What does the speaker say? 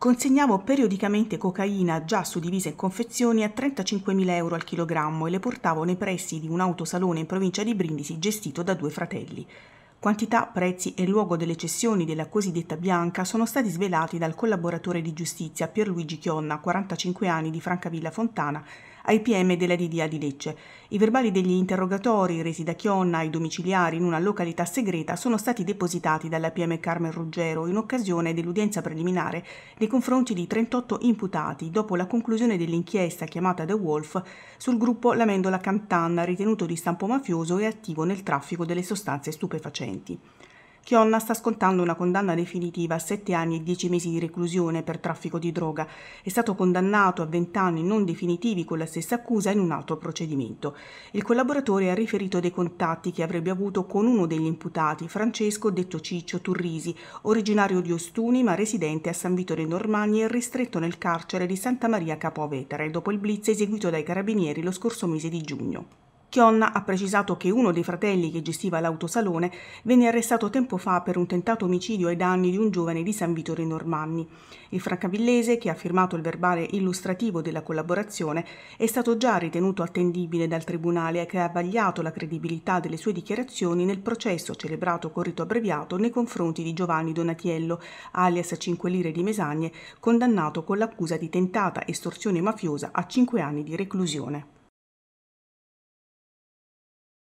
consegnavo periodicamente cocaina già suddivisa in confezioni a 35.000 euro al chilogrammo e le portavo nei pressi di un autosalone in provincia di Brindisi gestito da due fratelli. Quantità, prezzi e luogo delle cessioni della cosiddetta bianca sono stati svelati dal collaboratore di giustizia Pierluigi Chionna, 45 anni di Francavilla Fontana, ai PM della DDA di Lecce. I verbali degli interrogatori resi da Chionna ai domiciliari in una località segreta sono stati depositati dalla PM Carmen Ruggero in occasione dell'udienza preliminare nei confronti di 38 imputati dopo la conclusione dell'inchiesta chiamata The Wolf sul gruppo Lamendola Cantan ritenuto di stampo mafioso e attivo nel traffico delle sostanze stupefacenti. Chionna sta scontando una condanna definitiva a 7 anni e 10 mesi di reclusione per traffico di droga. È stato condannato a 20 anni non definitivi con la stessa accusa in un altro procedimento. Il collaboratore ha riferito dei contatti che avrebbe avuto con uno degli imputati, Francesco detto Ciccio Turrisi, originario di Ostuni ma residente a San Vito dei Normanni e ristretto nel carcere di Santa Maria Capo Vetere dopo il blitz eseguito dai carabinieri lo scorso mese di giugno. Chionna ha precisato che uno dei fratelli che gestiva l'autosalone venne arrestato tempo fa per un tentato omicidio ai danni di un giovane di San Vitore Normanni. Il francavillese, che ha firmato il verbale illustrativo della collaborazione, è stato già ritenuto attendibile dal tribunale che ha vagliato la credibilità delle sue dichiarazioni nel processo celebrato con rito abbreviato nei confronti di Giovanni Donatiello, alias 5 lire di Mesagne, condannato con l'accusa di tentata estorsione mafiosa a 5 anni di reclusione.